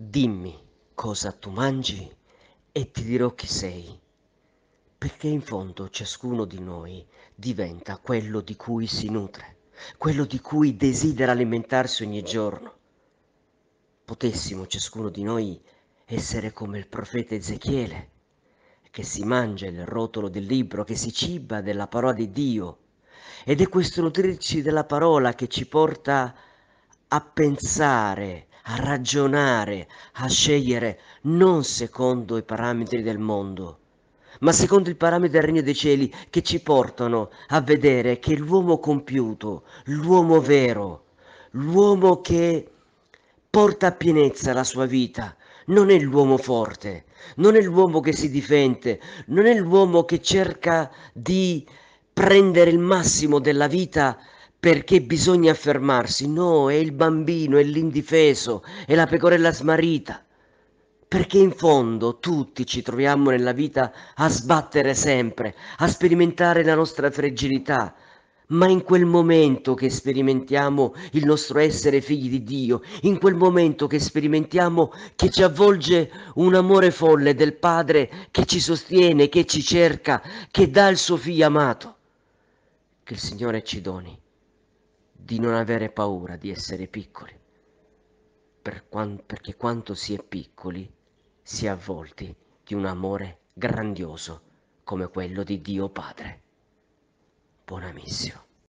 Dimmi cosa tu mangi e ti dirò chi sei, perché in fondo ciascuno di noi diventa quello di cui si nutre, quello di cui desidera alimentarsi ogni giorno. Potessimo ciascuno di noi essere come il profeta Ezechiele, che si mangia il rotolo del libro, che si ciba della parola di Dio, ed è questo nutrirci della parola che ci porta a pensare a ragionare, a scegliere non secondo i parametri del mondo, ma secondo i parametri del regno dei cieli che ci portano a vedere che l'uomo compiuto, l'uomo vero, l'uomo che porta a pienezza la sua vita, non è l'uomo forte, non è l'uomo che si difende, non è l'uomo che cerca di prendere il massimo della vita perché bisogna affermarsi, no, è il bambino, è l'indifeso, è la pecorella smarrita, perché in fondo tutti ci troviamo nella vita a sbattere sempre, a sperimentare la nostra fragilità, ma in quel momento che sperimentiamo il nostro essere figli di Dio, in quel momento che sperimentiamo che ci avvolge un amore folle del Padre che ci sostiene, che ci cerca, che dà il suo figlio amato, che il Signore ci doni di non avere paura di essere piccoli, per quanto, perché quanto si è piccoli si è avvolti di un amore grandioso come quello di Dio Padre. Buon amissimo.